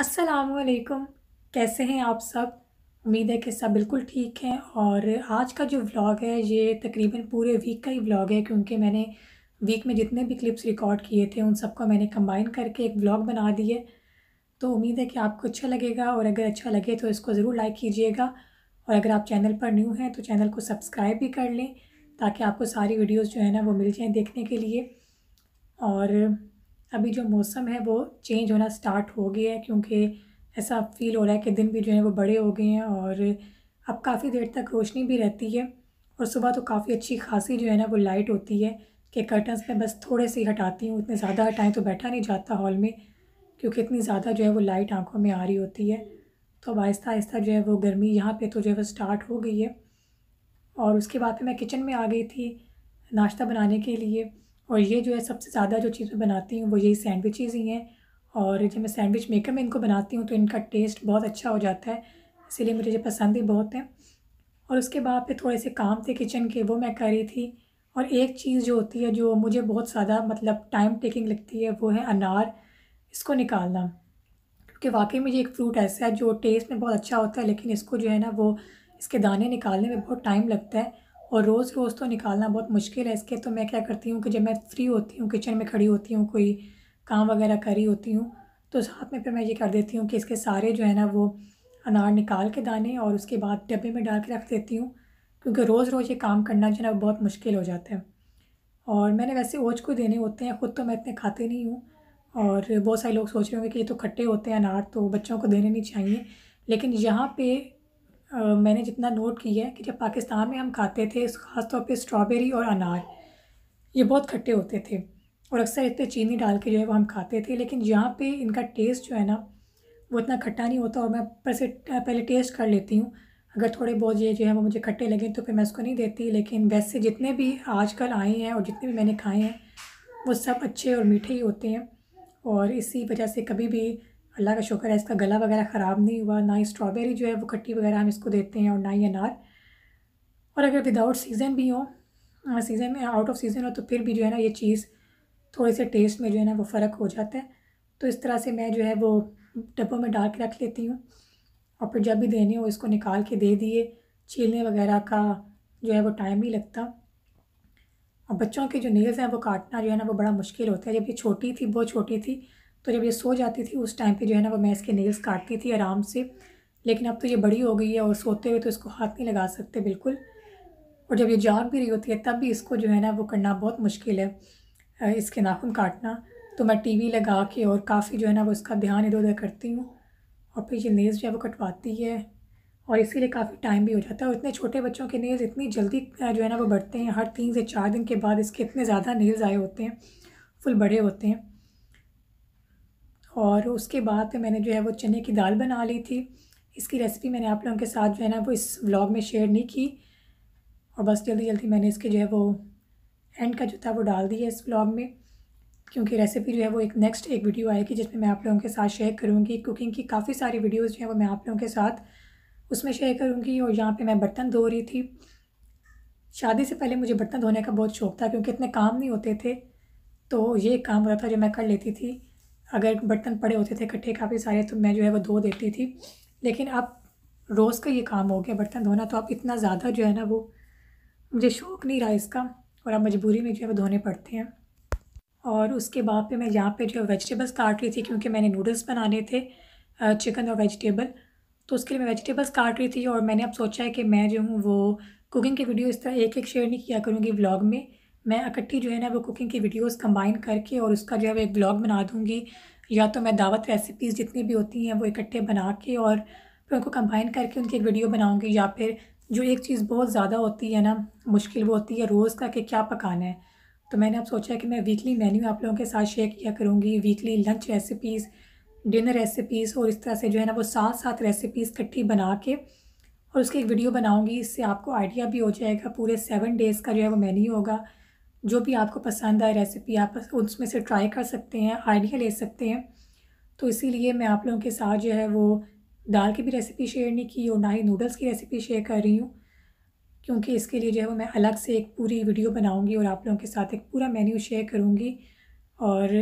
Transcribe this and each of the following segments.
असलकुम कैसे हैं आप सब उम्मीद है कि सब बिल्कुल ठीक हैं और आज का जो व्लॉग है ये तकरीबन पूरे वीक का ही व्लॉग है क्योंकि मैंने वीक में जितने भी क्लिप्स रिकॉर्ड किए थे उन सबको मैंने कंबाइन करके एक व्लॉग बना दिए तो उम्मीद है कि आपको अच्छा लगेगा और अगर अच्छा लगे तो इसको ज़रूर लाइक कीजिएगा और अगर आप चैनल पर न्यू हैं तो चैनल को सब्सक्राइब भी कर लें ताकि आपको सारी वीडियोज़ जो है ना वो मिल जाएँ देखने के लिए और अभी जो मौसम है वो चेंज होना स्टार्ट हो गया है क्योंकि ऐसा फील हो रहा है कि दिन भी जो है वो बड़े हो गए हैं और अब काफ़ी देर तक रोशनी भी रहती है और सुबह तो काफ़ी अच्छी खासी जो है ना वो लाइट होती है कि कर्टन्स में बस थोड़े से हटाती हूँ इतने ज़्यादा हटाएँ तो बैठा नहीं जाता हॉल में क्योंकि इतनी ज़्यादा जो है वो लाइट आंखों में आ रही होती है तो अब आहिस्ता आहिस्ता जो है वो गर्मी यहाँ पे तो जो है वो स्टार्ट हो गई है और उसके बाद मैं किचन में आ गई थी नाश्ता बनाने के लिए और ये जो है सबसे ज़्यादा जो चीज़ मैं बनाती हूँ वो यही सैंडविचेज़ ही हैं और जब मैं सैंडविच मेकर में इनको बनाती हूँ तो इनका टेस्ट बहुत अच्छा हो जाता है इसीलिए मुझे पसंद ही बहुत है और उसके बाद पे थोड़े से काम थे किचन के वो मैं कर रही थी और एक चीज़ जो होती है जो मुझे बहुत ज़्यादा मतलब टाइम टेकिंग लगती है वो है अनार इसको निकालना क्योंकि वाकई में ये एक फ्रूट ऐसा है जो टेस्ट में बहुत अच्छा होता है लेकिन इसको जो है ना वो इसके दाने निकालने में बहुत टाइम लगता है और रोज़ रोज़ तो निकालना बहुत मुश्किल है इसके तो मैं क्या करती हूँ कि जब मैं फ्री होती हूँ किचन में खड़ी होती हूँ कोई काम वगैरह करी होती हूँ तो साथ में फिर मैं ये कर देती हूँ कि इसके सारे जो है ना वो अनार निकाल के दाने और उसके बाद डब्बे में डाल के रख देती हूँ क्योंकि रोज़ रोज़ ये काम करना जो है ना बहुत मुश्किल हो जाता है और मैंने वैसे ओज को देने होते हैं ख़ुद तो मैं इतने खाते नहीं हूँ और बहुत सारे लोग सोच रहे होंगे कि ये तो खट्टे होते हैं अनार तो बच्चों को देने नहीं चाहिए लेकिन यहाँ पे मैंने जितना नोट किया है कि जब पाकिस्तान में हम खाते थे ख़ासतौर पर स्ट्रॉबेरी और अनार ये बहुत खट्टे होते थे और अक्सर इतने चीनी डाल के जो है वो हम खाते थे लेकिन यहाँ पे इनका टेस्ट जो है ना वो इतना खट्टा नहीं होता और मैं पर से पहले टेस्ट कर लेती हूँ अगर थोड़े बहुत ये जो है वो मुझे खट्टे लगे तो फिर मैं उसको नहीं देती लेकिन वैसे जितने भी आजकल आए हैं और जितने भी मैंने खाए हैं वो सब अच्छे और मीठे ही होते हैं और इसी वजह से कभी भी अल्लाह का शुक्र है इसका गला वगैरह ख़राब नहीं हुआ ना ही स्ट्रॉबेरी जो है वो खट्टी वगैरह हम इसको देते हैं और ना ही अनार और अगर विदाउट सीज़न भी हो सीज़न आउट ऑफ सीज़न हो तो फिर भी जो है ना ये चीज़ थोड़े से टेस्ट में जो है ना वो फ़र्क हो जाता है तो इस तरह से मैं जो है वो डब्बों में डाल के रख लेती हूँ और फिर जब भी देने हो इसको निकाल के दे दिए छीलने वगैरह का जो है वो टाइम ही लगता और बच्चों के जो नेल्स हैं वो काटना जो है ना वो बड़ा मुश्किल होता है जब ये छोटी थी बहुत छोटी थी तो जब ये सो जाती थी उस टाइम पे जो है ना वो मैं इसके नेल्स काटती थी आराम से लेकिन अब तो ये बड़ी हो गई है और सोते हुए तो इसको हाथ नहीं लगा सकते बिल्कुल और जब ये जाग भी रही होती है तब भी इसको जो है ना वो करना बहुत मुश्किल है इसके नाखून काटना तो मैं टीवी लगा के और काफ़ी जो है ना वो इसका ध्यान इधर उधर करती हूँ और फिर ये नेल्स जो है वो कटवाती है और इसीलिए काफ़ी टाइम भी हो जाता है और इतने छोटे बच्चों के नेल्स इतनी जल्दी जो है ना वो बढ़ते हैं हर तीन से चार दिन के बाद इसके इतने ज़्यादा नेल्स आए होते हैं फुल बड़े होते हैं और उसके बाद पे मैंने जो है वो चने की दाल बना ली थी इसकी रेसिपी मैंने आप लोगों के साथ जो है ना वो इस व्लॉग में शेयर नहीं की और बस जल्दी जल्दी मैंने इसके जो है वो एंड का जो था वो डाल दिया इस व्लॉग में क्योंकि रेसिपी जो है वो एक नेक्स्ट एक वीडियो आएगी जिसमें मैं आप लोगों के साथ शेयर करूँगी कुकिंग की काफ़ी सारी वीडियोज़ जो है वो मैं आप लोगों के साथ उसमें शेयर करूँगी और यहाँ पर मैं बर्तन धो रही थी शादी से पहले मुझे बर्तन धोने का बहुत शौक था क्योंकि इतने काम नहीं होते थे तो ये काम हो रहा था जो मैं कर लेती थी अगर बर्तन पड़े होते थे इकट्ठे काफ़ी सारे तो मैं जो है वो धो देती थी लेकिन अब रोज़ का ये काम हो गया बर्तन धोना तो अब इतना ज़्यादा जो है ना वो मुझे शौक़ नहीं रहा इसका और अब मजबूरी में जो है वो धोने पड़ते हैं और उसके बाद पे मैं यहाँ पे जो है वेजिटेबल्स काट रही थी क्योंकि मैंने नूडल्स बनाने थे चिकन और वेजिटेबल तो उसके लिए मैं वेजिटेबल्स काट रही थी और मैंने अब सोचा है कि मैं जो हूँ वो कुकिंग की वीडियो इस तरह एक एक शेयर नहीं किया करूँगी व्लॉग में मैं इकट्ठी जो है ना वो कुकिंग की वीडियोस कंबाइन करके और उसका जो है वो एक ब्लॉग बना दूँगी या तो मैं दावत रेसिपीज़ जितनी भी होती हैं वो इकट्ठे बना के और फिर उनको कंबाइन करके उनकी एक वीडियो बनाऊँगी या फिर जो एक चीज़ बहुत ज़्यादा होती है ना मुश्किल वो होती है रोज़ का कि क्या पकाना है तो मैंने अब सोचा कि मैं वीकली मेन्यू आप लोगों के साथ शेयर किया करूँगी weekly lunch recipes dinner recipes और इस तरह से जो है ना वो साथ साथ रेसिपीज़ इकट्ठी बना के और उसकी एक वीडियो बनाऊँगी इससे आपको आइडिया भी हो जाएगा पूरे सेवन डेज़ का जो है वो मेन्यू होगा जो भी आपको पसंद आए रेसिपी आप उसमें से ट्राई कर सकते हैं आइडिया ले सकते हैं तो इसीलिए मैं आप लोगों के साथ जो है वो दाल की भी रेसिपी शेयर नहीं की और ना ही नूडल्स की रेसिपी शेयर कर रही हूँ क्योंकि इसके लिए जो है वो मैं अलग से एक पूरी वीडियो बनाऊँगी और आप लोगों के साथ एक पूरा मेन्यू शेयर करूँगी और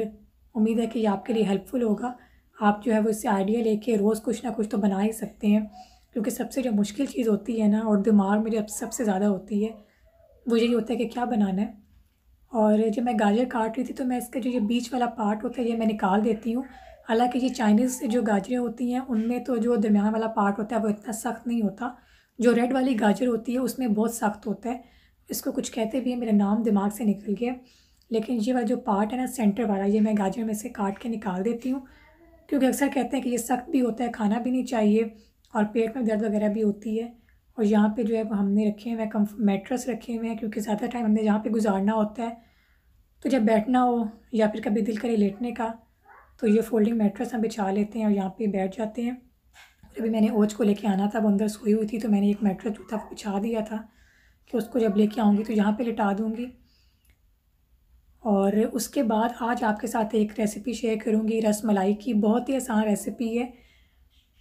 उम्मीद है कि ये आपके लिए हेल्पफुल होगा आप जो है वो इससे आइडिया लेके रोज़ कुछ ना कुछ तो बना ही सकते हैं क्योंकि सबसे जो मुश्किल चीज़ होती है ना और दिमाग में जो सबसे ज़्यादा होती है वो यही होता है कि क्या बनाना है और जब मैं गाजर काट रही थी तो मैं इसका जो ये बीच वाला पार्ट होता है ये मैं निकाल देती हूँ हालांकि ये चाइनीज़ जो गाजरें होती हैं उनमें तो जो दरमियान वाला पार्ट होता है वो इतना सख्त नहीं होता जो रेड वाली गाजर होती है उसमें बहुत सख्त होता है इसको कुछ कहते भी हैं मेरा नाम दिमाग से निकल गया लेकिन ये वाला जो पार्ट है ना सेंटर वाला ये मैं गाजर में से काट के निकाल देती हूँ क्योंकि अक्सर कहते हैं कि ये सख्त भी होता है खाना भी नहीं चाहिए और पेट में दर्द वगैरह भी होती है और यहाँ पे जो है हमने रखे हुए हैं कम मेट्रस रखे हुए हैं क्योंकि ज़्यादा टाइम हमने यहाँ पे गुजारना होता है तो जब बैठना हो या फिर कभी दिल करे लेटने का तो ये फोल्डिंग मेट्रस हम बिछा लेते हैं और यहाँ पे बैठ जाते हैं अभी मैंने ओज को लेके आना था वो अंदर सोई हुई थी तो मैंने एक मेट्रस जो था बिछा दिया था कि उसको जब लेके आऊँगी तो यहाँ पर लिटा दूँगी और उसके बाद आज आपके साथ एक रेसिपी शेयर करूँगी रस मलाई की बहुत ही आसान रेसिपी है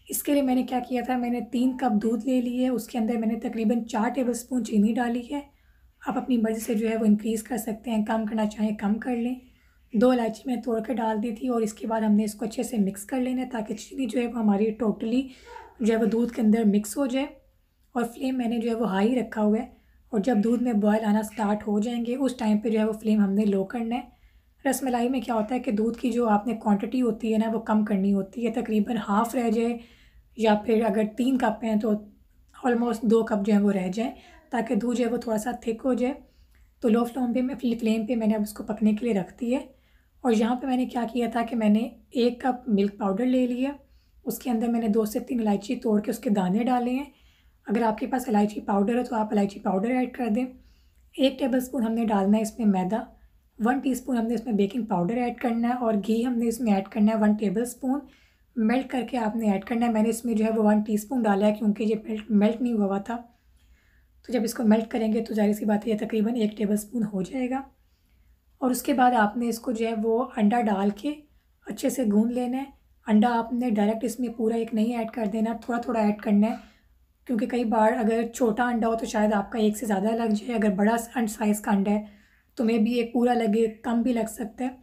इसके लिए मैंने क्या किया था मैंने तीन कप दूध ले लिए उसके अंदर मैंने तकरीबन चार टेबल स्पून चीनी डाली है आप अपनी मर्ज़ी से जो है वो इनक्रीज़ कर सकते हैं कम करना चाहें कम कर लें दो इलायची मैंने तोड़ कर डाल दी थी और इसके बाद हमने इसको अच्छे से मिक्स कर लेना है ताकि चीनी जो है वो हमारी टोटली जो है वो दूध के अंदर मिक्स हो जाए और फ्लेम मैंने जो है वो हाई रखा हुआ है और जब दूध में बॉयल आना स्टार्ट हो जाएंगे उस टाइम पर जो है वो फ्लेम हमने लो करना है रसमलाई में क्या होता है कि दूध की जो आपने क्वांटिटी होती है ना वो कम करनी होती है तकरीबन हाफ़ रह जाए या फिर अगर तीन कप हैं तो ऑलमोस्ट दो कप जो हैं वो रह जाएँ ताकि दूध जो है वो थोड़ा सा थिक हो जाए तो लो फ्लेम पे मैं फ्लेम पे मैंने अब उसको पकने के लिए रख दी है और यहाँ पे मैंने क्या किया था कि मैंने एक कप मिल्क पाउडर ले लिया उसके अंदर मैंने दो से तीन इलायची तोड़ के उसके दाने डाले हैं अगर आपके पास इलायची पाउडर है तो आप इलायची पाउडर ऐड कर दें एक टेबल स्पून हमने डालना है इसमें मैदा वन टीस्पून हमने इसमें बेकिंग पाउडर ऐड करना है और घी हमने इसमें ऐड करना है वन टेबल स्पून मेल्ट करके आपने ऐड करना है मैंने इसमें जो है वो वन टीस्पून डाला है क्योंकि ये मेल्ट मेल्ट नहीं हुआ था तो जब इसको मेल्ट करेंगे तो जाहिर सी बात है ये तकरीबन एक टेबल स्पून हो जाएगा और उसके बाद आपने इसको जो है वो अंडा डाल के अच्छे से गूंद लेना है अंडा आपने डायरेक्ट इसमें पूरा एक नहीं ऐड कर देना थोड़ा थोड़ा ऐड करना है क्योंकि कई बार अगर छोटा अंडा हो तो शायद आपका एक से ज़्यादा लग जाए अगर बड़ा साइज़ का अंडा है तुम्हें भी एक पूरा लगे कम भी लग सकता है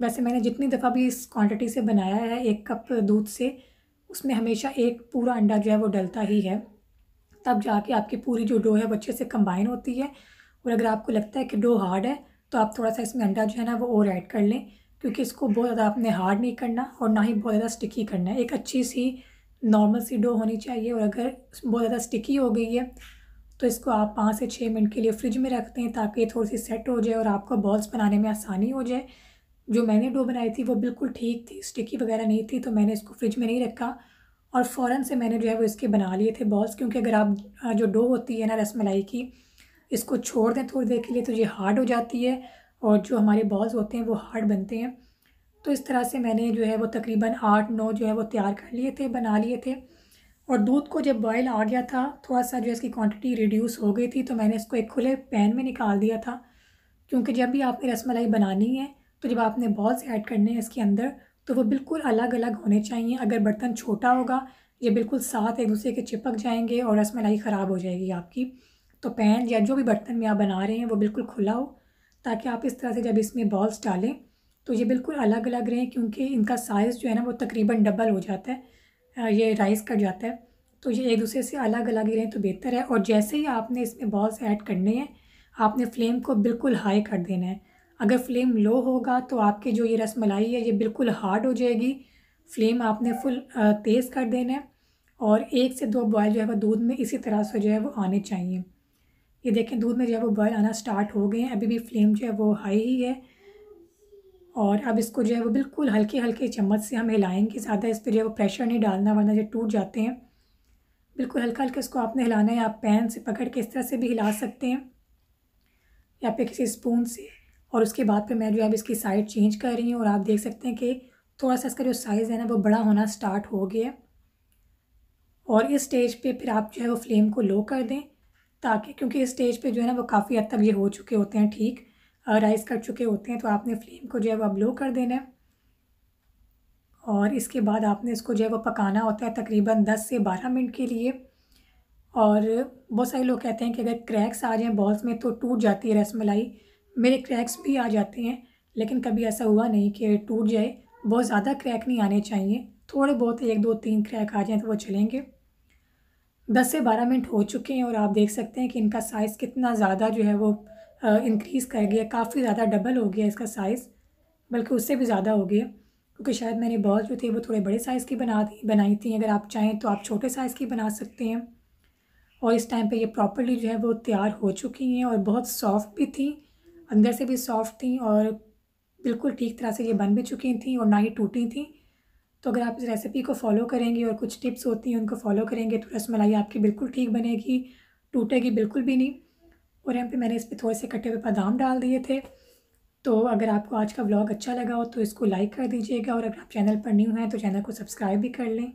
वैसे मैंने जितनी दफ़ा भी इस क्वांटिटी से बनाया है एक कप दूध से उसमें हमेशा एक पूरा अंडा जो है वो डलता ही है तब जाके आपकी पूरी जो डो है वो अच्छे से कंबाइन होती है और अगर आपको लगता है कि डो हार्ड है तो आप थोड़ा सा इसमें अंडा जो है ना वो और ऐड कर लें क्योंकि इसको बहुत ज़्यादा आपने हार्ड नहीं करना और ना ही बहुत ज़्यादा स्टिकी करना है एक अच्छी सी नॉर्मल सी डो होनी चाहिए और अगर बहुत ज़्यादा स्टिकी हो गई है तो इसको आप पाँच से छः मिनट के लिए फ्रिज में रख दें ताकि थोड़ी सी सेट हो जाए और आपको बॉल्स बनाने में आसानी हो जाए जो मैंने डो बनाई थी वो बिल्कुल ठीक थी स्टिकी वगैरह नहीं थी तो मैंने इसको फ्रिज में नहीं रखा और फ़ौर से मैंने जो है वो इसके बना लिए थे बॉल्स क्योंकि अगर आप जो डो होती है ना रस मलाई की इसको छोड़ दें थोड़ी देर के लिए तो ये हार्ड हो जाती है और जो हमारे बॉल्स होते हैं वो हार्ड बनते हैं तो इस तरह से मैंने जो है वो तकरीबन आठ नौ जो है वो तैयार कर लिए थे बना लिए थे और दूध को जब बॉयल आ गया था थोड़ा सा जो इसकी क्वांटिटी रिड्यूस हो गई थी तो मैंने इसको एक खुले पैन में निकाल दिया था क्योंकि जब भी आपने रसमलाई बनानी है तो जब आपने बॉल्स ऐड करने हैं इसके अंदर तो वो बिल्कुल अलग अलग होने चाहिए अगर बर्तन छोटा होगा ये बिल्कुल साथ एक दूसरे के चिपक जाएंगे और रसमलाई ख़राब हो जाएगी आपकी तो पैन या जो भी बर्तन में आप बना रहे हैं वो बिल्कुल खुला हो ताकि आप इस तरह से जब इसमें बॉल्स डालें तो ये बिल्कुल अलग अलग रहें क्योंकि इनका साइज़ जो है ना वो तकरीबन डबल हो जाता है ये राइस कट जाता है तो ये एक दूसरे से अलग अलग ही रहें तो बेहतर है और जैसे ही आपने इसमें बॉल्स ऐड करने हैं आपने फ्लेम को बिल्कुल हाई कर देना है अगर फ्लेम लो होगा तो आपके जो ये रस मलाई है ये बिल्कुल हार्ड हो जाएगी फ्लेम आपने फुल तेज़ कर देना है और एक से दो बॉयल जो है वो दूध में इसी तरह से जो है वो आने चाहिए ये देखें दूध में जो है वो बॉयल आना स्टार्ट हो गए हैं अभी भी फ्लेम जो है वो हाई ही है और अब इसको जो है वो बिल्कुल हल्के हल्के चम्मच से हम हिलाएँगे ज़्यादा इस पर जो है वो प्रेशर नहीं डालना वरना जो टूट जाते हैं बिल्कुल हल्का हल्का इसको आपने हिलाना है आप पैन से पकड़ के इस तरह से भी हिला सकते हैं या फिर किसी स्पून से और उसके बाद पे मैं जो है अब इसकी साइड चेंज कर रही हूँ और आप देख सकते हैं कि थोड़ा सा इसका जो साइज़ है ना वो बड़ा होना स्टार्ट हो गया और इस स्टेज पे फिर आप जो है वो फ्लेम को लो कर दें ताकि क्योंकि इस स्टेज पे जो है ना वो काफ़ी हद तक ये हो चुके होते हैं ठीक राइस कर चुके होते हैं तो आपने फ्लेम को जो है वो अब लो कर देना है और इसके बाद आपने इसको जो है वो पकाना होता है तकरीबन दस से बारह मिनट के लिए और बहुत सारे लोग कहते हैं कि अगर क्रैक्स आ जाएँ बॉल्स में तो टूट जाती है रस मलाई मेरे क्रैक्स भी आ जाते हैं लेकिन कभी ऐसा हुआ नहीं कि टूट जाए बहुत ज़्यादा क्रैक नहीं आने चाहिए थोड़े बहुत एक दो तीन क्रैक आ जाएँ तो वो चलेंगे दस से बारह मिनट हो चुके हैं और आप देख सकते हैं कि इनका साइज़ कितना ज़्यादा जो है वो इंक्रीज़ कर गया काफ़ी ज़्यादा डबल हो गया इसका साइज़ बल्कि उससे भी ज़्यादा हो गया क्योंकि शायद मैंने बॉल जो थे वो थोड़े बड़े साइज़ की बना दी बनाई थी अगर आप चाहें तो आप छोटे साइज़ की बना सकते हैं और इस टाइम पे ये प्रॉपरली जो है वो तैयार हो चुकी हैं और बहुत सॉफ्ट भी थी अंदर से भी सॉफ्ट थी और बिल्कुल ठीक तरह से ये बन भी चुकी थी और ना ही टूटी थी तो अगर आप इस रेसिपी को फॉलो करेंगे और कुछ टिप्स होती हैं उनको फॉलो करेंगे तो रसमलाई आपकी बिल्कुल ठीक बनेगी टूटेगी बिल्कुल भी नहीं और यहाँ पे मैंने इस पर थोड़े से कटे हुए बादाम डाल दिए थे तो अगर आपको आज का ब्लॉग अच्छा लगा हो तो इसको लाइक कर दीजिएगा और अगर आप चैनल पर न्यू हैं तो चैनल को सब्सक्राइब भी कर लें